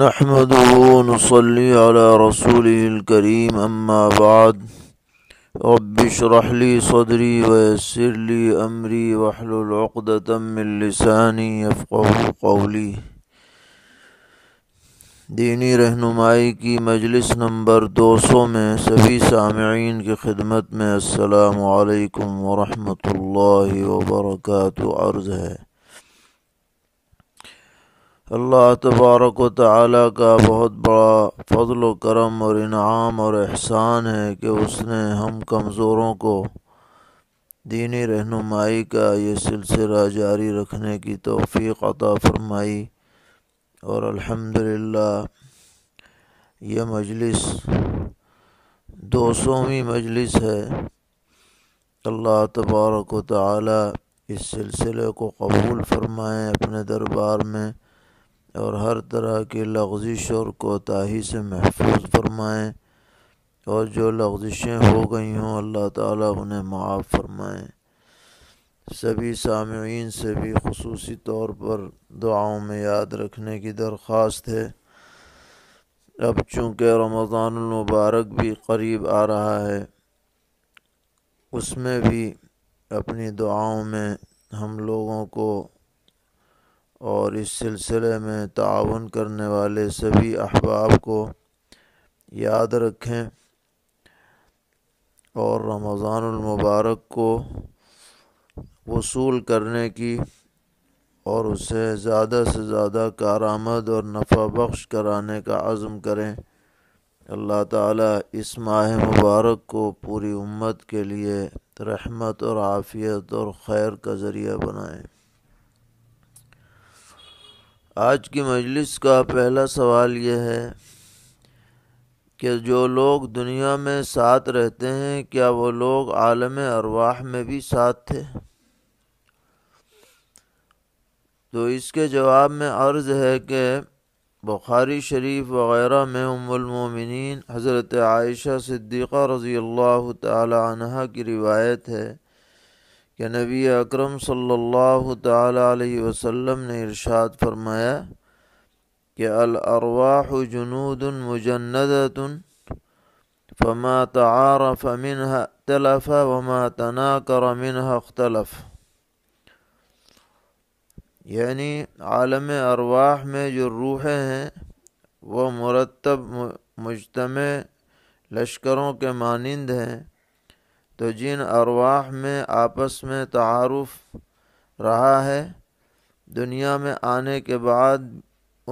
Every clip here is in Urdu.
نحمده ونصلي على رسوله الكريم أما بعد رب الکریم لي صدري ويسر لي أمري عمری عقدة من لساني يفقه قولي دینی رہنمائی کی مجلس نمبر دو سو میں سبھی سامعین کی خدمت میں السلام علیکم ورحمۃ اللہ وبرکاتہ عرض ہے اللہ تبارک و تعالیٰ کا بہت بڑا فضل و کرم اور انعام اور احسان ہے کہ اس نے ہم کمزوروں کو دینی رہنمائی کا یہ سلسلہ جاری رکھنے کی توفیق عطا فرمائی اور الحمد یہ مجلس دو سویں مجلس ہے اللہ تبارک و تعالیٰ اس سلسلے کو قبول فرمائیں اپنے دربار میں اور ہر طرح کی لغزش اور کوتاہی سے محفوظ فرمائیں اور جو لغزشیں ہو گئی ہوں اللہ تعالیٰ انہیں معاف فرمائیں سبھی سامعین سے بھی خصوصی طور پر دعاؤں میں یاد رکھنے کی درخواست ہے اب چونکہ رمضان المبارک بھی قریب آ رہا ہے اس میں بھی اپنی دعاؤں میں ہم لوگوں کو اور اس سلسلے میں تعاون کرنے والے سبھی احباب کو یاد رکھیں اور رمضان المبارک کو وصول کرنے کی اور اسے زیادہ سے زیادہ کارآمد اور نفع بخش کرانے کا عزم کریں اللہ تعالیٰ اس ماہ مبارک کو پوری امت کے لیے رحمت اور عافیت اور خیر کا ذریعہ بنائیں آج کی مجلس کا پہلا سوال یہ ہے کہ جو لوگ دنیا میں ساتھ رہتے ہیں کیا وہ لوگ عالم ارواح میں بھی ساتھ تھے تو اس کے جواب میں عرض ہے کہ بخاری شریف وغیرہ میں ام المومنین حضرت عائشہ صدیقہ رضی اللہ تعالی عنہ کی روایت ہے کہ نبی اکرم صلی اللہ تعالی علیہ وسلم نے ارشاد فرمایا کہ الارواح جنود مجندت فما تعارف منها تلف وما تناکر منها اختلف یعنی عالم ارواح میں جو روحیں ہیں وہ مرتب مجتمع لشکروں کے مانند ہیں تو جن ارواح میں آپس میں تعارف رہا ہے دنیا میں آنے کے بعد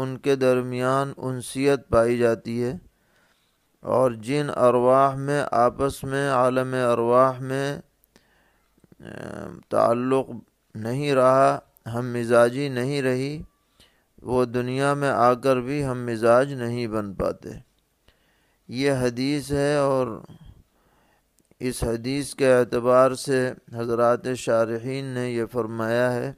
ان کے درمیان انسیت پائی جاتی ہے اور جن ارواح میں آپس میں عالم ارواح میں تعلق نہیں رہا ہم مزاجی نہیں رہی وہ دنیا میں آ کر بھی ہم مزاج نہیں بن پاتے یہ حدیث ہے اور اس حدیث کے اعتبار سے حضرات شارحین نے یہ فرمایا ہے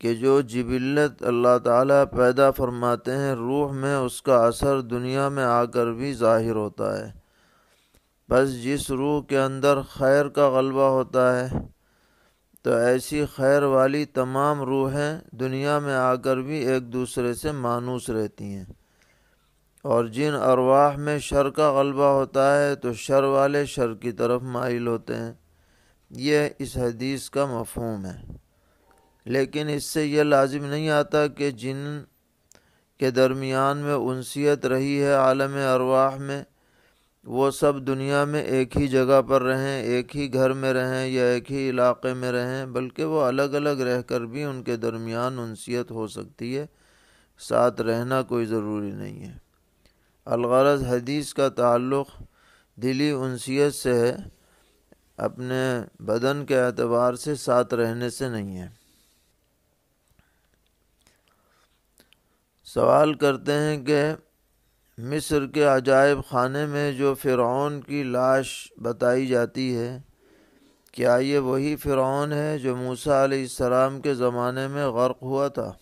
کہ جو جبلت اللہ تعالیٰ پیدا فرماتے ہیں روح میں اس کا اثر دنیا میں آ کر بھی ظاہر ہوتا ہے بس جس روح کے اندر خیر کا غلبہ ہوتا ہے تو ایسی خیر والی تمام روحیں دنیا میں آ کر بھی ایک دوسرے سے مانوس رہتی ہیں اور جن ارواح میں شر کا غلبہ ہوتا ہے تو شر والے شر کی طرف مائل ہوتے ہیں یہ اس حدیث کا مفہوم ہے لیکن اس سے یہ لازم نہیں آتا کہ جن کے درمیان میں انسیت رہی ہے عالم ارواح میں وہ سب دنیا میں ایک ہی جگہ پر رہیں ایک ہی گھر میں رہیں یا ایک ہی علاقے میں رہیں بلکہ وہ الگ الگ رہ کر بھی ان کے درمیان انسیت ہو سکتی ہے ساتھ رہنا کوئی ضروری نہیں ہے الغرض حدیث کا تعلق دلی انسیت سے ہے اپنے بدن کے اعتبار سے ساتھ رہنے سے نہیں ہے سوال کرتے ہیں کہ مصر کے عجائب خانے میں جو فرعون کی لاش بتائی جاتی ہے کیا یہ وہی فرعون ہے جو موسیٰ علیہ السلام کے زمانے میں غرق ہوا تھا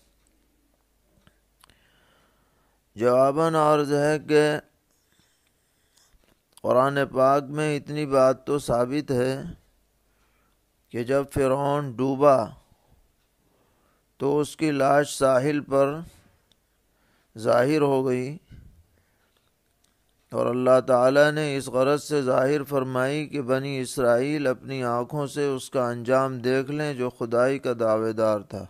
جواباً عرض ہے کہ قرآن پاک میں اتنی بات تو ثابت ہے کہ جب فرعون ڈوبا تو اس کی لاش ساحل پر ظاہر ہو گئی اور اللہ تعالیٰ نے اس غرض سے ظاہر فرمائی کہ بنی اسرائیل اپنی آنکھوں سے اس کا انجام دیکھ لیں جو خدائی کا دعوے دار تھا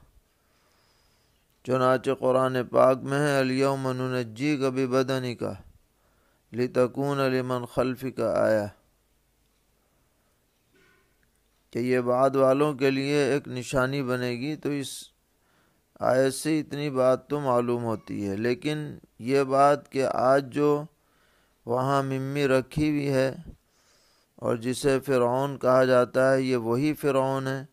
چنانچہ قرآن پاک میں ہے الیوم ننجی کا بھی بدنی کا لتکون لمن علی کا آیا کہ یہ بعد والوں کے لیے ایک نشانی بنے گی تو اس سے اتنی بات تو معلوم ہوتی ہے لیکن یہ بات کہ آج جو وہاں ممی رکھی ہوئی ہے اور جسے فرعون کہا جاتا ہے یہ وہی فرعون ہے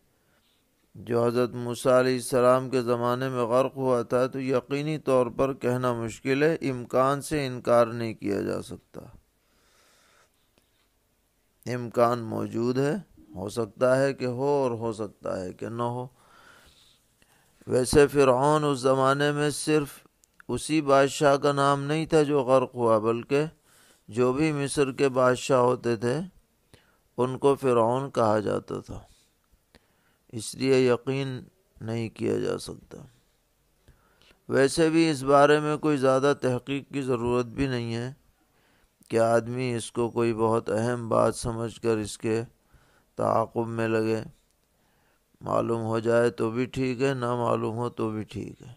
جو حضرت موسیٰ علیہ السلام کے زمانے میں غرق ہوا تھا تو یقینی طور پر کہنا مشکل ہے امکان سے انکار نہیں کیا جا سکتا امکان موجود ہے ہو سکتا ہے کہ ہو اور ہو سکتا ہے کہ نہ ہو ویسے فرعون اس زمانے میں صرف اسی بادشاہ کا نام نہیں تھا جو غرق ہوا بلکہ جو بھی مصر کے بادشاہ ہوتے تھے ان کو فرعون کہا جاتا تھا اس لیے یقین نہیں کیا جا سکتا ویسے بھی اس بارے میں کوئی زیادہ تحقیق کی ضرورت بھی نہیں ہے کہ آدمی اس کو کوئی بہت اہم بات سمجھ کر اس کے تعاقب میں لگے معلوم ہو جائے تو بھی ٹھیک ہے نہ معلوم ہو تو بھی ٹھیک ہے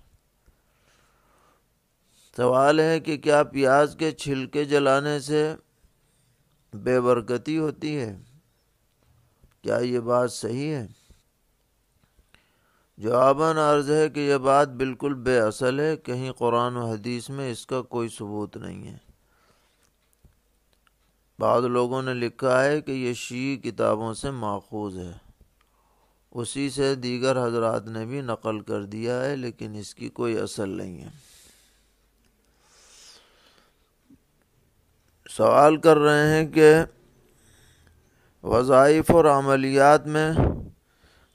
سوال ہے کہ کیا پیاز کے چھلکے جلانے سے بے برکتی ہوتی ہے کیا یہ بات صحیح ہے جواباً عرض ہے کہ یہ بات بالکل بے اصل ہے کہیں قرآن و حدیث میں اس کا کوئی ثبوت نہیں ہے بعض لوگوں نے لکھا ہے کہ یہ شیع کتابوں سے ماخوذ ہے اسی سے دیگر حضرات نے بھی نقل کر دیا ہے لیکن اس کی کوئی اصل نہیں ہے سوال کر رہے ہیں کہ وظائف اور عملیات میں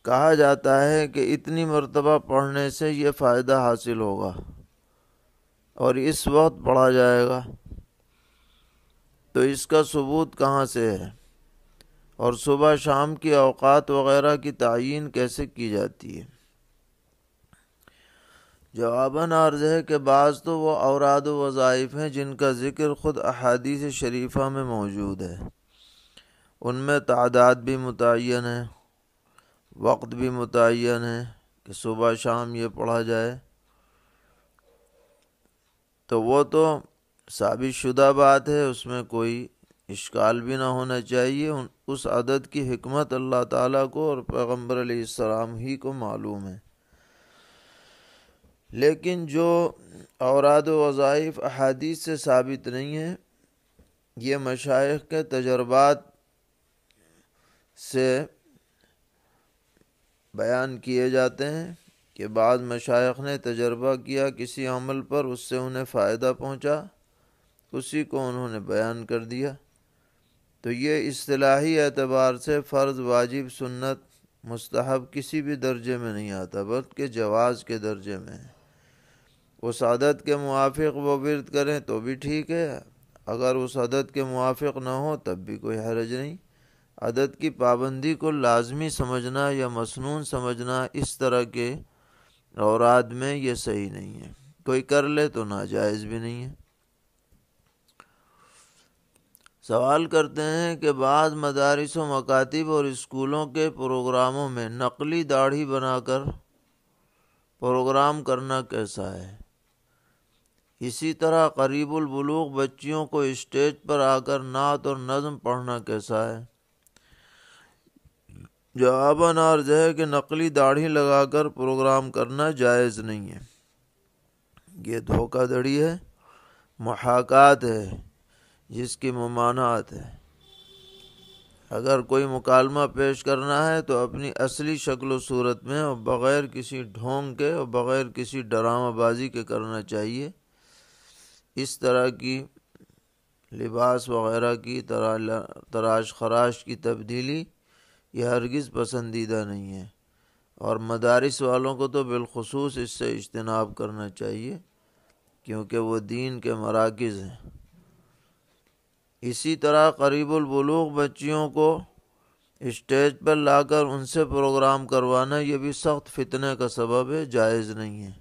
کہا جاتا ہے کہ اتنی مرتبہ پڑھنے سے یہ فائدہ حاصل ہوگا اور اس وقت پڑھا جائے گا تو اس کا ثبوت کہاں سے ہے اور صبح شام کی اوقات وغیرہ کی تعین کیسے کی جاتی ہے جواباً عرض ہے کہ بعض تو وہ اوراد و وظائف ہیں جن کا ذکر خود احادیث شریفہ میں موجود ہے ان میں تعداد بھی متعین ہے وقت بھی متعین ہے کہ صبح شام یہ پڑھا جائے تو وہ تو ثابت شدہ بات ہے اس میں کوئی اشکال بھی نہ ہونا چاہیے اس عدد کی حکمت اللہ تعالیٰ کو اور پیغمبر علیہ السلام ہی کو معلوم ہے لیکن جو اوراد و وظائف احادیث سے ثابت نہیں ہیں یہ مشائق کے تجربات سے بیان کیے جاتے ہیں کہ بعض مشائق نے تجربہ کیا کسی عمل پر اس سے انہیں فائدہ پہنچا اسی کو انہوں نے بیان کر دیا تو یہ اصطلاحی اعتبار سے فرض واجب سنت مستحب کسی بھی درجے میں نہیں آتا بلکہ جواز کے درجے میں اس عادت کے موافق وہ ورد کریں تو بھی ٹھیک ہے اگر اس عدد کے موافق نہ ہو تب بھی کوئی حرج نہیں عدد کی پابندی کو لازمی سمجھنا یا مصنون سمجھنا اس طرح کے اوراد میں یہ صحیح نہیں ہے کوئی کر لے تو ناجائز بھی نہیں ہے سوال کرتے ہیں کہ بعض مدارس و مکاتب اور اسکولوں کے پروگراموں میں نقلی داڑھی بنا کر پروگرام کرنا کیسا ہے اسی طرح قریب البلوغ بچیوں کو اسٹیج پر آ کر نعت اور نظم پڑھنا کیسا ہے جو عرض ہے کہ نقلی داڑھی لگا کر پروگرام کرنا جائز نہیں ہے یہ دھوکہ دڑی ہے محاکات ہے جس کی ممانعات ہے اگر کوئی مکالمہ پیش کرنا ہے تو اپنی اصلی شکل و صورت میں اور بغیر کسی ڈھونگ کے اور بغیر کسی ڈرامہ بازی کے کرنا چاہیے اس طرح کی لباس وغیرہ کی تراش خراش کی تبدیلی یہ ہرگز پسندیدہ نہیں ہے اور مدارس والوں کو تو بالخصوص اس سے اجتناب کرنا چاہیے کیونکہ وہ دین کے مراکز ہیں اسی طرح قریب البلوغ بچیوں کو اسٹیج پر لا کر ان سے پروگرام کروانا یہ بھی سخت فتنے کا سبب ہے جائز نہیں ہے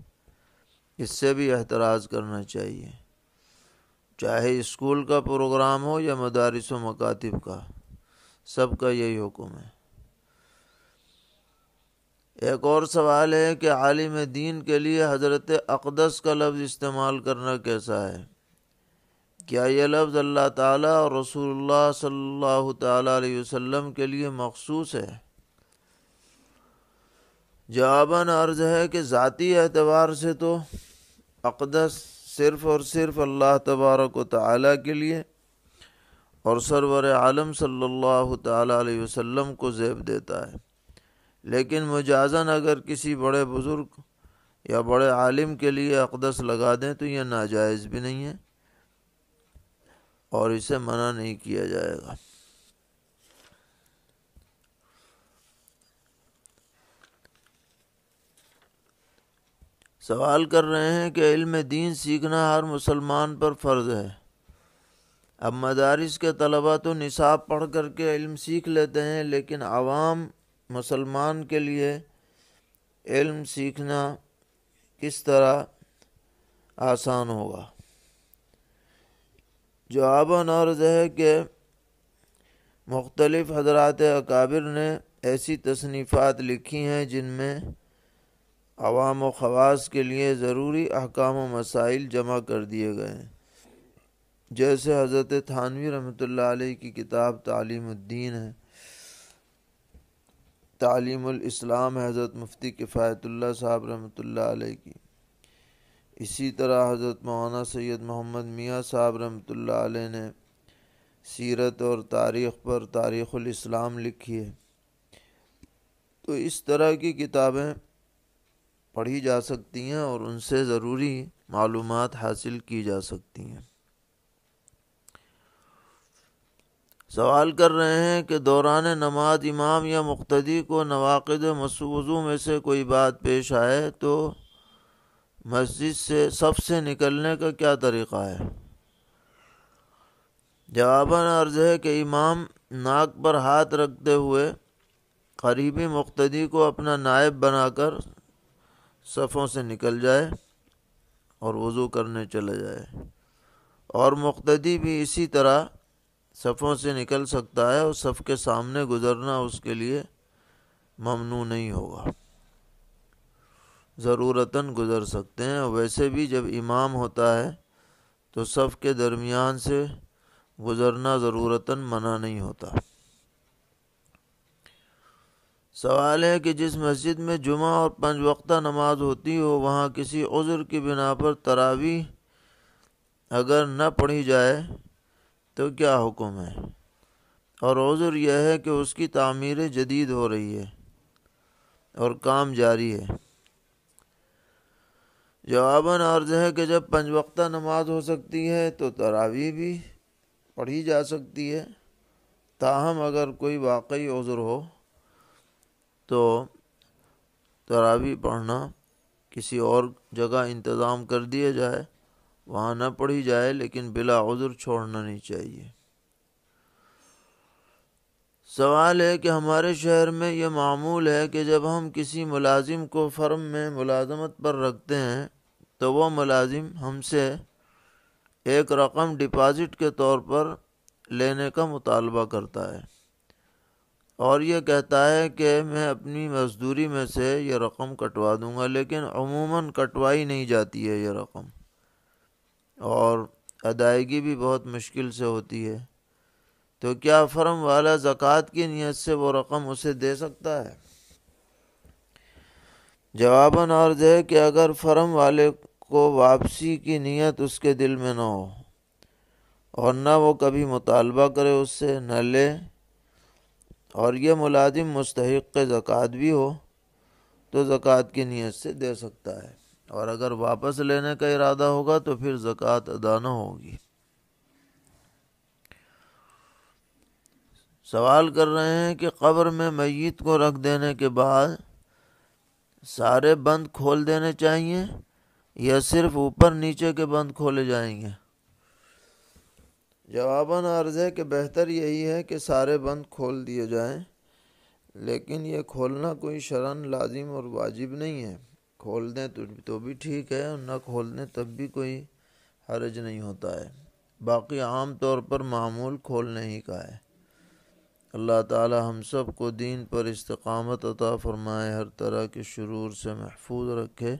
اس سے بھی احتراز کرنا چاہیے چاہے اسکول کا پروگرام ہو یا مدارس و مکاتب کا سب کا یہی حکم ہے ایک اور سوال ہے کہ عالم دین کے لیے حضرت اقدس کا لفظ استعمال کرنا کیسا ہے کیا یہ لفظ اللہ تعالیٰ اور رسول اللہ صلی اللہ تعالیٰ علیہ وسلم کے لیے مخصوص ہے جواباً عرض ہے کہ ذاتی اعتبار سے تو اقدس صرف اور صرف اللہ تبارک و تعالیٰ کے لیے اور سرور عالم صلی اللہ تعالیٰ علیہ وسلم کو زیب دیتا ہے لیکن مجازن اگر کسی بڑے بزرگ یا بڑے عالم کے لیے اقدس لگا دیں تو یہ ناجائز بھی نہیں ہے اور اسے منع نہیں کیا جائے گا سوال کر رہے ہیں کہ علم دین سیکھنا ہر مسلمان پر فرض ہے اب مدارس کے طلبہ تو نصاب پڑھ کر کے علم سیکھ لیتے ہیں لیکن عوام مسلمان کے لیے علم سیکھنا کس طرح آسان ہوگا جواب ہے کہ مختلف حضرات اکابر نے ایسی تصنیفات لکھی ہیں جن میں عوام و خواص کے لیے ضروری احکام و مسائل جمع کر دیے گئے ہیں جیسے حضرت تھانوی رحمۃ اللہ علیہ کی کتاب تعلیم الدین ہے تعلیم الاسلام حضرت مفتی کفایت اللہ صاحب رحمۃ اللہ علیہ کی اسی طرح حضرت مولانا سید محمد میاں صاحب رحمۃ اللہ علیہ نے سیرت اور تاریخ پر تاریخ الاسلام لکھی ہے تو اس طرح کی کتابیں پڑھی جا سکتی ہیں اور ان سے ضروری معلومات حاصل کی جا سکتی ہیں سوال کر رہے ہیں کہ دوران نماز امام یا مقتدی کو نواقد مصوضو میں سے کوئی بات پیش آئے تو مسجد سے سب سے نکلنے کا کیا طریقہ ہے جواباً عرض ہے کہ امام ناک پر ہاتھ رکھتے ہوئے قریبی مقتدی کو اپنا نائب بنا کر صفوں سے نکل جائے اور وضو کرنے چلے جائے اور مقتدی بھی اسی طرح صفوں سے نکل سکتا ہے اور صف کے سامنے گزرنا اس کے لیے ممنوع نہیں ہوگا ضرورتاً گزر سکتے ہیں ویسے بھی جب امام ہوتا ہے تو صف کے درمیان سے گزرنا ضرورتاً منع نہیں ہوتا سوال ہے کہ جس مسجد میں جمعہ اور پنج وقتہ نماز ہوتی ہو وہاں کسی عذر کی بنا پر تراویح اگر نہ پڑھی جائے تو کیا حکم ہے اور عذر یہ ہے کہ اس کی تعمیر جدید ہو رہی ہے اور کام جاری ہے جواباً عرض ہے کہ جب پنج وقتہ نماز ہو سکتی ہے تو تراویح بھی پڑھی جا سکتی ہے تاہم اگر کوئی واقعی عذر ہو تو تراوی پڑھنا کسی اور جگہ انتظام کر دیا جائے وہاں نہ پڑھی جائے لیکن بلا عذر چھوڑنا نہیں چاہیے سوال ہے کہ ہمارے شہر میں یہ معمول ہے کہ جب ہم کسی ملازم کو فرم میں ملازمت پر رکھتے ہیں تو وہ ملازم ہم سے ایک رقم ڈپازٹ کے طور پر لینے کا مطالبہ کرتا ہے اور یہ کہتا ہے کہ میں اپنی مزدوری میں سے یہ رقم کٹوا دوں گا لیکن عموماً کٹوائی نہیں جاتی ہے یہ رقم اور ادائیگی بھی بہت مشکل سے ہوتی ہے تو کیا فرم والا زکوٰۃ کی نیت سے وہ رقم اسے دے سکتا ہے جواباً عرض ہے کہ اگر فرم والے کو واپسی کی نیت اس کے دل میں نہ ہو اور نہ وہ کبھی مطالبہ کرے اس سے نہ لے اور یہ ملازم مستحق زکوٰۃ بھی ہو تو زکوٰۃ کی نیت سے دے سکتا ہے اور اگر واپس لینے کا ارادہ ہوگا تو پھر زکوٰۃ ادا نہ ہوگی سوال کر رہے ہیں کہ قبر میں میت کو رکھ دینے کے بعد سارے بند کھول دینے چاہیے یا صرف اوپر نیچے کے بند کھولے جائیں گے جواباً عرض ہے کہ بہتر یہی ہے کہ سارے بند کھول دیے جائیں لیکن یہ کھولنا کوئی شرن لازم اور واجب نہیں ہے کھول دیں تو بھی ٹھیک ہے اور نہ دیں تب بھی کوئی حرج نہیں ہوتا ہے باقی عام طور پر معمول کھولنے ہی کا ہے اللہ تعالی ہم سب کو دین پر استقامت عطا فرمائے ہر طرح کے شرور سے محفوظ رکھے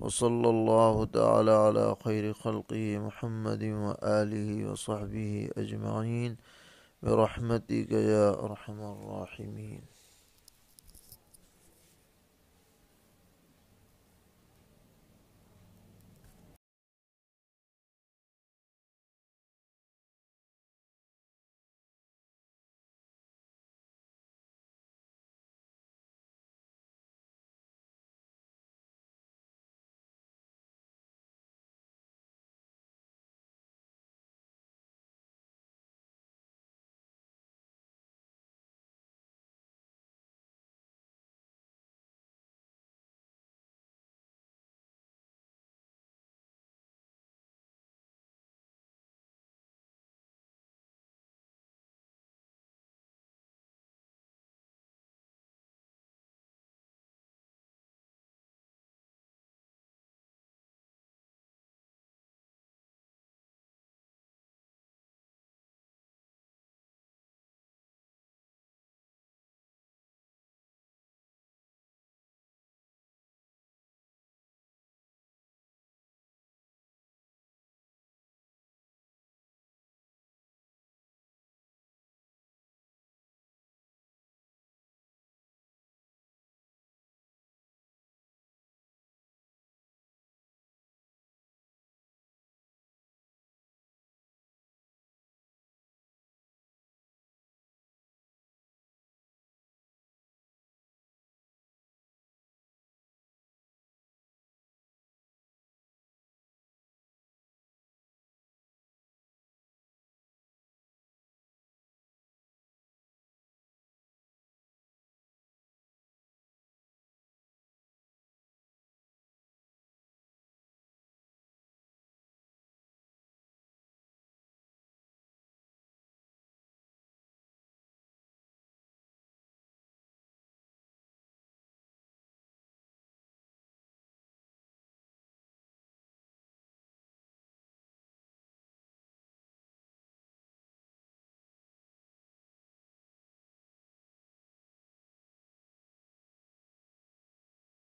وصلی اللہ تعالی علی خیر خلقی محمد و علیہ و صحبی اجمعین رحمتی گیا رحم الرحمین